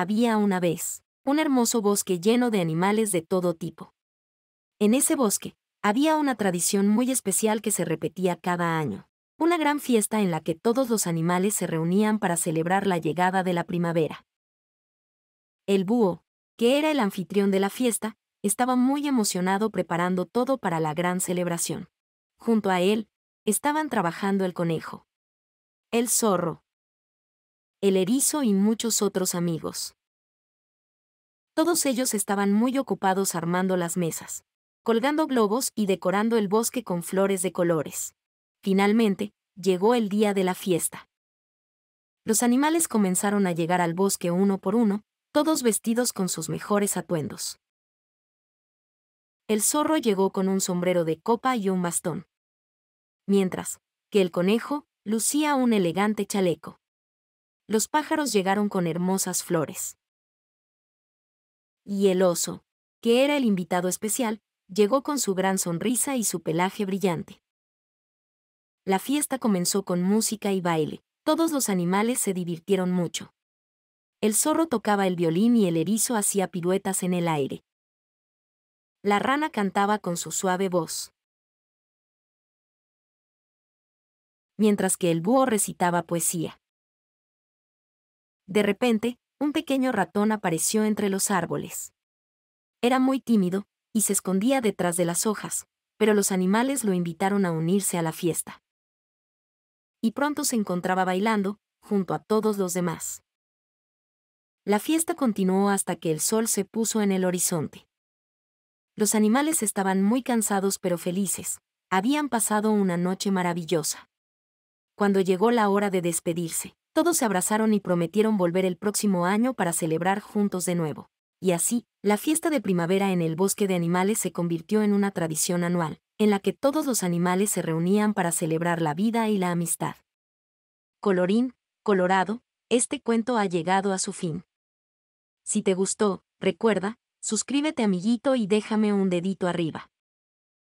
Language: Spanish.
Había una vez un hermoso bosque lleno de animales de todo tipo. En ese bosque había una tradición muy especial que se repetía cada año, una gran fiesta en la que todos los animales se reunían para celebrar la llegada de la primavera. El búho, que era el anfitrión de la fiesta, estaba muy emocionado preparando todo para la gran celebración. Junto a él, estaban trabajando el conejo, el zorro, el erizo y muchos otros amigos. Todos ellos estaban muy ocupados armando las mesas, colgando globos y decorando el bosque con flores de colores. Finalmente, llegó el día de la fiesta. Los animales comenzaron a llegar al bosque uno por uno, todos vestidos con sus mejores atuendos. El zorro llegó con un sombrero de copa y un bastón. Mientras que el conejo lucía un elegante chaleco los pájaros llegaron con hermosas flores. Y el oso, que era el invitado especial, llegó con su gran sonrisa y su pelaje brillante. La fiesta comenzó con música y baile. Todos los animales se divirtieron mucho. El zorro tocaba el violín y el erizo hacía piruetas en el aire. La rana cantaba con su suave voz. Mientras que el búho recitaba poesía. De repente, un pequeño ratón apareció entre los árboles. Era muy tímido, y se escondía detrás de las hojas, pero los animales lo invitaron a unirse a la fiesta. Y pronto se encontraba bailando, junto a todos los demás. La fiesta continuó hasta que el sol se puso en el horizonte. Los animales estaban muy cansados pero felices, habían pasado una noche maravillosa. Cuando llegó la hora de despedirse, todos se abrazaron y prometieron volver el próximo año para celebrar juntos de nuevo. Y así, la fiesta de primavera en el bosque de animales se convirtió en una tradición anual, en la que todos los animales se reunían para celebrar la vida y la amistad. Colorín, colorado, este cuento ha llegado a su fin. Si te gustó, recuerda, suscríbete amiguito y déjame un dedito arriba.